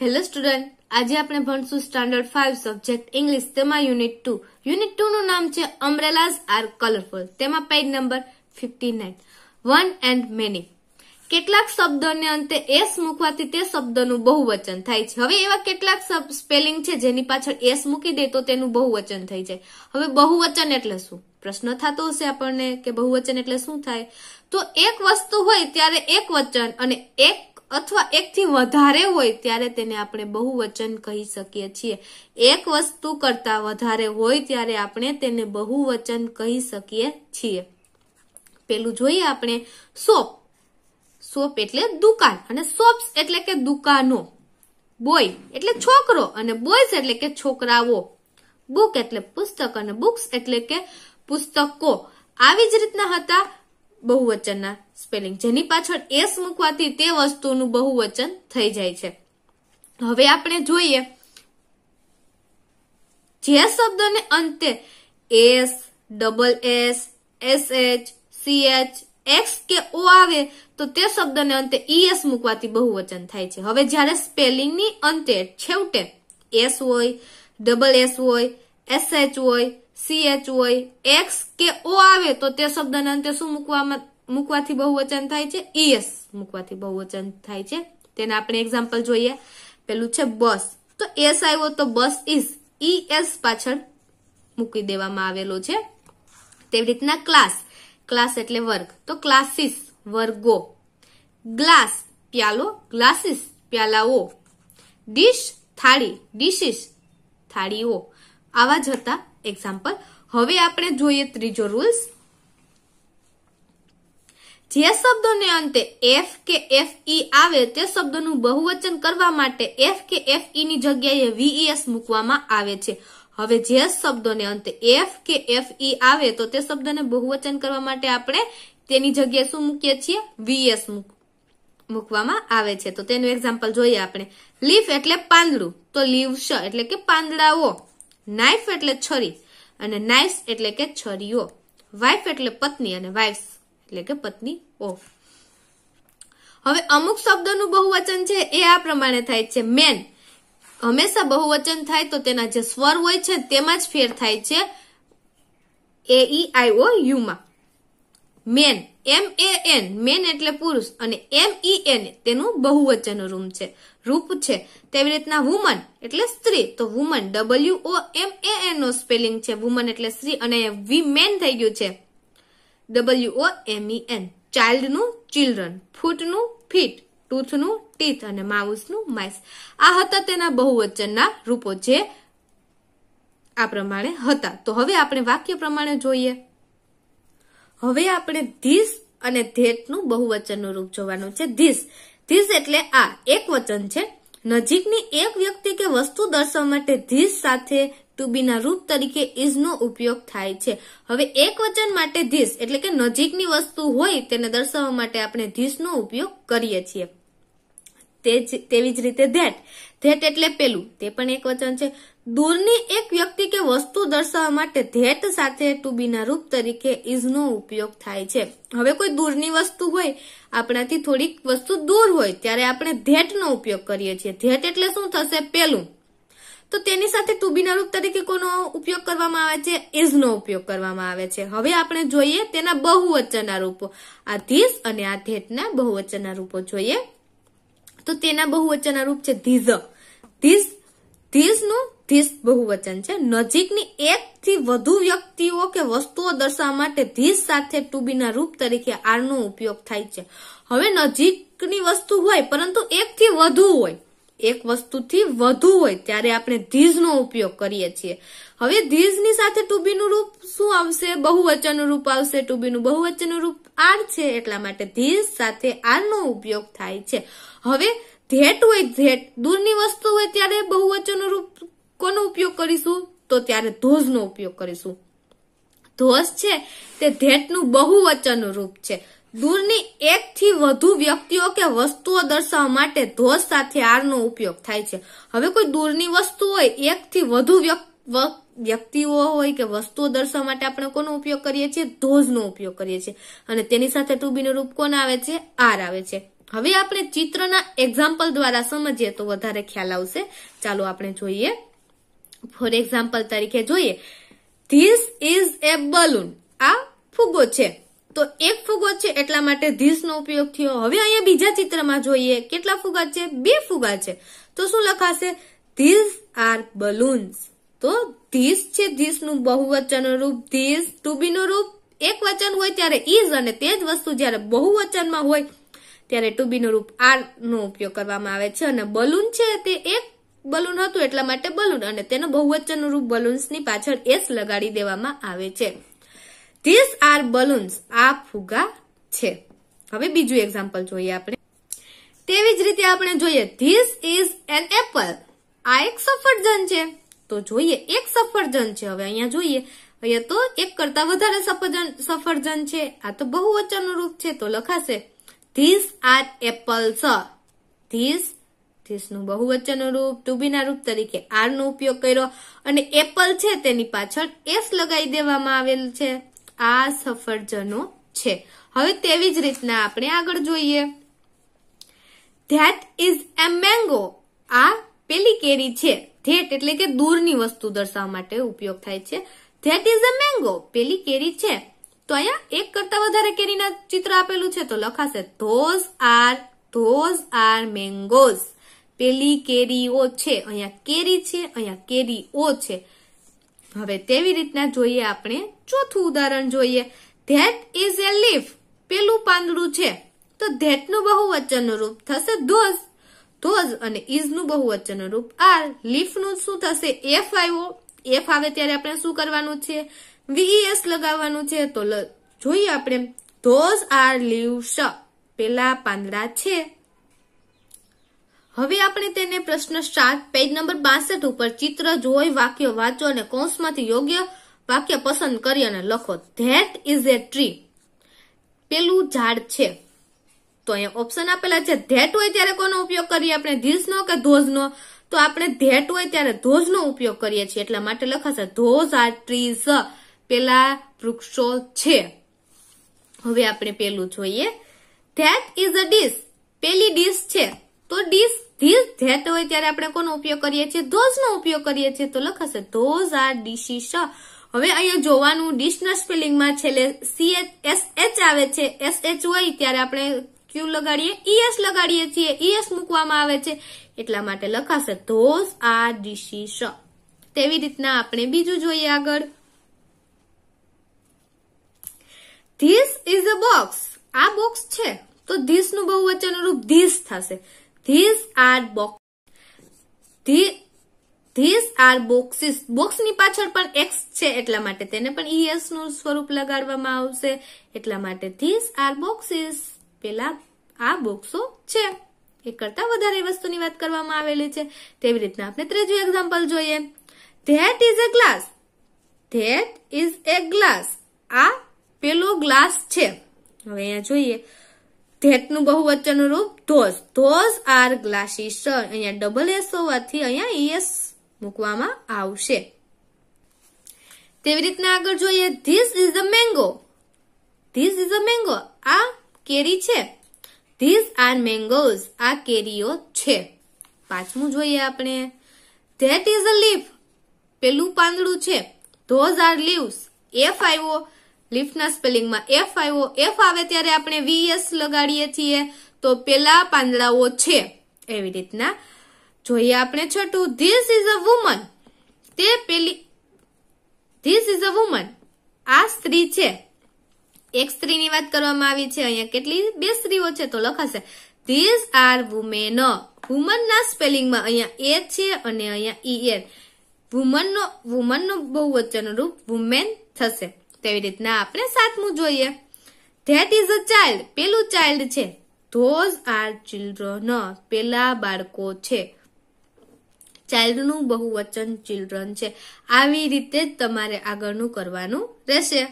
hello student આજે આપણે ભણશું સ્ટાન્ડર્ડ ફાઇવ સબ્જેક્ટ ઇંગ્લિશ તેમાં યુનિટ ટુ યુનિટ ટુ નું નામ છે અમ્બ્રેલાઝ આર કલરફુલ તેમાં page number fifty nine one and many કેટલાક શબ્દોને અંતે એસ મૂકવાથી તે શબ્દનું બહુવચન થાય છે હવે એવા કેટલાક સ્પેલિંગ છે જેની પાછળ એસ મૂકી દે તો તેનું બહુવચન થઈ જાય હવે બહુવચન એટલે શું પ્રશ્ન થતો હશે આપણને કે બહુવચન એટલે શું થાય તો એક વસ્તુ હોય ત્યારે એક વચન અને એક અથવા એકથી વધારે હોય ત્યારે તેને આપણે બહુવચન કહી શકીએ છીએ એક વસ્તુ કરતાં વધારે હોય ત્યારે આપણે તેને બહુવચન કહી શકીએ છીએ પેલું જોઈએ આપણે સોપ સોપ એટલે દુકાન અને સોપ્સ એટલે કે દુકાનો બોય એટલે છોકરો અને બોયઝ એટલે કે છોકરાઓ બુક એટલે પુસ્તક અને બુક્સ એટલે કે પુસ્તકો આવી જ રીતના હતા બહુવચનના સ્પેલિંગ જેની પાછળ એસ મૂકવાથી તે વસ્તુનું બહુવચન થઈ જાય છે હવે આપણે જોઈએ જે શબ્દને અંતે S double S S H C H X કે ઓ આવે તો તે શબ્દને અંતે ઈએસ e મૂકવાથી બહુવચન થાય છે હવે જ્યારે સ્પેલિંગની અંતે છેવટે એસ હોય ડબલ એસ હોય એસ એચ હોય સી એચ હોય એક્સ કે ઓ આવે તો તે શબ્દના અંતે શું મૂકવામાં મૂકવાથી બહુવચન થાય છે ઈએસ e મૂકવાથી બહુવચન થાય છે તેને આપણે એક્ઝામ્પલ જોઈએ પેલું છે બસ તો એસ આવ્યો તો બસ ઇઝ ઈએસ પાછળ મૂકી દેવામાં આવેલો છે તેવી રીતના ક્લાસ ક્લાસ એટલે વર્ગ તો ક્લાસીસ વર્ગો ગ્લાસ પ્યાલો ગ્લાસીસ પ્યાલાઓ ડીશ થાળી ડીશીસ થાળીઓ આવા જ હતા એક્ઝામ્પલ હવે આપણે જોઈએ ત્રીજો રૂલ્સ જે શબ્દોને અંતે એફ કે એફ ઈ e આવે તે શબ્દોનું બહુવચન કરવા માટે એફ કે એફ ઈ e ની જગ્યાએ વીઈએસ e મૂકવામાં આવે છે હવે જે શબ્દોને અંતે એફ કે એફ ઈ આવે તો તે શબ્દને બહુવચન કરવા માટે આપણે તેની જગ્યાએ શું મૂકીએ છીએ વીએસ મૂકવામાં આવે છે તો તેનું એક્ઝામ્પલ જોઈએ આપણે લીફ એટલે પાંદડું તો લીવ્સ એટલે કે પાંદડાઓ નાઇફ એટલે છરી અને નાઇફ એટલે કે છરીઓ વાઇફ એટલે પત્ની અને વાઇફ એટલે કે પત્ની ઓ હવે અમુક શબ્દોનું બહુવચન છે એ આ પ્રમાણે થાય છે મેન હંમેશા બહુવચન થાય તો તેના જે સ્વર હોય છે તેમાં જ ફેર થાય છે એ ઈ આઈ ઓ યુમાં man M A N man એટલે પુરુષ અને એમ ઈ એન તેનું બહુવચન રૂમ છે રૂપ છે તેવી રીતના વુમન એટલે સ્ત્રી તો woman W O M A N નો સ્પેલિંગ છે વુમન એટલે સ્ત્રી અને વી મેન થઈ ગયું છે W O M E N ચાઇલ્ડનું ચિલ્ડ્રન ફૂટનું ફીટ ટૂથનું ટીથ અને માઉસનું માઇસ આ હતા તેના બહુવચનના રૂપો જે આ પ્રમાણે હતા તો હવે આપણે વાક્ય પ્રમાણે જોઈએ હવે આપણે ધીસ અને ધેટનું બહુવચનનું રૂપ જોવાનું છે ધીસ ધીસ એટલે આ એક વચન છે નજીકની એક વ્યક્તિ કે વસ્તુ દર્શાવવા માટે ધીસ સાથે ટુબીના રૂપ તરીકે ઇઝનો ઉપયોગ થાય છે હવે એક વચન માટે ધીસ એટલે કે નજીકની વસ્તુ હોય તેને દર્શાવવા માટે આપણે ધીસનો ઉપયોગ કરીએ છીએ તે જ તેવી જ રીતે ધેટ ધેટ એટલે પેલું તે પણ એક વચન છે દૂરની એક વ્યક્તિ કે વસ્તુ દર્શાવવા માટે ધેટ સાથે ટુ બીના રૂપ તરીકે ઇઝનો ઉપયોગ થાય છે હવે કોઈ દૂરની વસ્તુ હોય આપણાથી થોડીક વસ્તુ દૂર હોય ત્યારે આપણે ધેટનો ઉપયોગ કરીએ છીએ ધેટ એટલે શું થશે પેલું તો તેની સાથે ટુ બીના રૂપ તરીકે કોનો ઉપયોગ કરવામાં આવે છે ઇઝનો ઉપયોગ કરવામાં આવે છે હવે આપણે જોઈએ તેના બહુવચનના રૂપો આ ધીસ અને આ ધેટના બહુવચનના રૂપો જોઈએ તો તેના બહુવચનના રૂપ છે ધીઝ ધીઝ ધીઝનું ધીસ બહુવચન છે નજીકની એક થી વધુ વ્યક્તિઓ કે વસ્તુઓ દર્શાવવા માટે ધીસ સાથે ટુ રૂપ તરીકે આરનો ઉપયોગ થાય છે હવે નજીકની વસ્તુ હોય પરંતુ એક થી વધુ હોય એક વસ્તુથી વધુ હોય ત્યારે આપણે ધીઝનો ઉપયોગ કરીએ છીએ હવે ધીઝની સાથે ટુબીનું રૂપ શું આવશે બહુવચનનું રૂપ આવશે ટુબીનું બહુવચનનું રૂપ આર છે એટલા માટે ધીઝ સાથે આરનો ઉપયોગ થાય છે હવે ધેટ હોય ધેટ દૂરની વસ્તુ હોય ત્યારે બહુવચન રૂપ કોનો ઉપયોગ કરીશું તો ત્યારે ધોઝનો ઉપયોગ કરીશું ધોસ છે તે ધેટનું બહુવચન રૂપ છે દૂરની એકથી વધુ વ્યક્તિઓ કે વસ્તુઓ દર્શાવવા માટે ધોષ સાથે આરનો ઉપયોગ થાય છે હવે કોઈ દૂરની વસ્તુ હોય એકથી વધુ વ્યક્તિઓ હોય કે વસ્તુઓ દર્શાવવા માટે આપણે કોનો ઉપયોગ કરીએ છીએ ધોઝનો ઉપયોગ કરીએ છીએ અને તેની સાથે ટુબીનું રૂપ કોણ આવે છે આર આવે છે હવે આપણે ચિત્રના એક્ઝામ્પલ દ્વારા સમજીએ તો વધારે ખ્યાલ આવશે ચાલો આપણે જોઈએ ફોર એક્ઝામ્પલ તરીકે જોઈએ ધીસ ઇઝ એ બલૂન આ ફુગ્ગો છે તો એક ફુગો છે એટલા માટે ધીસનો ઉપયોગ થયો હવે અહીંયા બીજા ચિત્રમાં જોઈએ કેટલા ફુગા છે બે ફુગા છે તો શું લખાશે ધીસ આર બલૂન્સ તો ધીસ છે ધીસનું બહુવચન રૂપ ધીસ ટુ નું રૂપ એક વચન હોય ત્યારે ઇઝ અને તે જ વસ્તુ જ્યારે બહુવચનમાં હોય ત્યારે ટુ બીનું રૂપ આર નો ઉપયોગ કરવામાં આવે છે અને બલૂન છે તે એક બલૂન હતું એટલા માટે બલૂન અને તેનું બહુવચન રૂપ બલૂન્સની પાછળ એસ લગાડી દેવામાં આવે છે ધીસ આર બલૂન્સ આ ફુગા છે હવે બીજું એક્ઝામ્પલ જોઈએ આપણે તેવી જ રીતે આપણે જોઈએ ધીસ ઇઝ એન એપલ આ એક સફરજન છે તો જોઈએ એક સફરજન છે હવે અહીંયા જોઈએ અહીંયા તો એક કરતા વધારે સફરજન સફરજન છે આ તો બહુવચનનું રૂપ છે તો લખાશે ધીસ આર એપલ્સ ધીસ ધીસનું બહુવચનનું રૂપ ટુબીના રૂપ તરીકે આરનો ઉપયોગ કર્યો અને એપલ છે તેની પાછળ એસ લગાવી દેવામાં આવેલ છે આ સફરજનો છે હવે તેવી જ રીતના આપણે આગળ જોઈએ ધેટ ઇઝ એમ મેંગો આ પેલી કેરી છે ધેટ એટલે કે દૂરની વસ્તુ દર્શાવવા માટે ઉપયોગ થાય છે ધેટ ઇઝ અ મેંગો પેલી કેરી છે તો અહીંયા એક કરતા વધારે કેરીના ચિત્ર આપેલું છે તો લખાશે those are those are mangoes પેલી કેરીઓ છે અહીંયા કેરી છે અહીંયા કેરીઓ છે હવે તેવી રીતના જોઈએ આપણે ચોથું ઉદાહરણ જોઈએ ધેટ ઇઝ એ લીફ પેલું પાંદડું છે તો ધેટનું બહુવચન રૂપ થશે ધોઝ ધોઝ અને ઇઝનું બહુવચનનું રૂપ આર લીફનું શું થશે એફ આવ્યો એફ આવે ત્યારે આપણે શું કરવાનું છે વીએસ e લગાવવાનું છે તો જોઈએ આપણે ધોઝ આર લીવ્સ પેલા પાંદડા છે હવે આપણે તેને પ્રશ્ન સ્ટાર્ટ પેજ નંબર બાસઠ ઉપર ચિત્ર જોઈ વાક્ય વાંચો અને કૌંસમાંથી યોગ્ય વાક્ય પસંદ કરી અને લખો ધેટ ઇઝ એ ટ્રી પેલું ઝાડ છે તો અહીંયા ઓપ્શન આપેલા છે ધેટ હોય ત્યારે કોનો ઉપયોગ કરીએ આપણે ધીસનો કે ધોઝનો તો આપણે ધેટ હોય ત્યારે ધોઝનો ઉપયોગ કરીએ છીએ એટલા માટે લખાશે ધોઝ આર ટ્રીઝ પેલા વૃક્ષો છે હવે આપણે પેલું જોઈએ ધેટ ઇઝ અ ડીશ પેલી ડીશ છે તો ડીશ ધીસ ધેટ હોય ત્યારે આપણે કોનો ઉપયોગ કરીએ છીએ ધોઝનો ઉપયોગ કરીએ છીએ તો લખાશે ધોઝ આર ડીશીસ હવે અહીંયા જોવાનું ડીશના સ્પેલિંગમાં છેલ્લે સી એસ એચ આવે છે એસ એચ હોય ત્યારે આપણે ક્યુ લગાડીએ ઈએસ e લગાડીએ છીએ ઈએસ e મૂકવામાં આવે છે એટલા માટે લખાશે ધોઝ આર સ તેવી રીતના આપણે બીજું જોઈએ આગળ ધીસ ઇઝ અ બોક્સ આ બોક્સ છે તો ધીસ નું બહુ વચન રૂપ ધીસ થશે this are box this are boxes બોક્સની પાછળ પણ એક્સ છે એટલા માટે તેને પણ ઈએસ e નું સ્વરૂપ લગાડવામાં આવશે એટલા માટે ધીસ આર બોક્સિસ પેલા આ બોક્સો છે એ કરતા વધારે વસ્તુની વાત કરવામાં આવેલી છે તેવી રીતના આપણે ત્રીજું એક્ઝામ્પલ જોઈએ that is a glass that is a glass આ પેલો ગ્લાસ છે હવે અહીંયા જોઈએ ધેટનું બહુવચનનું રૂપ ધોઝ ધોસ આર ગ્લાસીસ અહીંયા ડબલ એસ હોવાથી અહીંયા ઈએસ e મૂકવામાં આવશે તેવી રીતના આગળ જોઈએ this is a mango this is a mango આ કેરી છે ધીસ આર મેંગોઝ આ કેરીઓ છે પાંચમું જોઈએ આપણે ધેટ ઇઝ અ લીફ પેલું પાંદડું છે ધોઝ આર લીવ્સ એ ફાઈવો લિફ્ટના સ્પેલિંગમાં એફ આવ્યો એફ આવે ત્યારે આપણે વીએસ લગાડીએ છીએ તો પેલા પાંદડાઓ છે એવી રીતના જોઈએ આપણે છઠ્ઠું ધીસ ઇઝ અ વુમન તે પેલી ધીસ ઇઝ અ વુમન આ સ્ત્રી છે એક સ્ત્રીની વાત કરવામાં આવી છે અહીંયા કેટલી બે સ્ત્રીઓ છે તો લખાશે ધીઝ આર વુમેન વુમનના સ્પેલિંગમાં અહીંયા એ છે અને અહીંયા ઈ e એ વુમનનો વુમનનું બહુ વચ્ચેનું રૂપ વુમેન થશે તેવી રીતના આપણે સાતમું જોઈએ ધેટ ઇઝ અ ચાઇલ્ડ પેલું ચાઇલ્ડ છે ધોઝ આર ચિલ્ડ્રન પેલા બાળકો છે ચાઇલ્ડનું બહુવચન ચિલ્ડ્રન છે આવી રીતે જ તમારે આગળનું કરવાનું રહેશે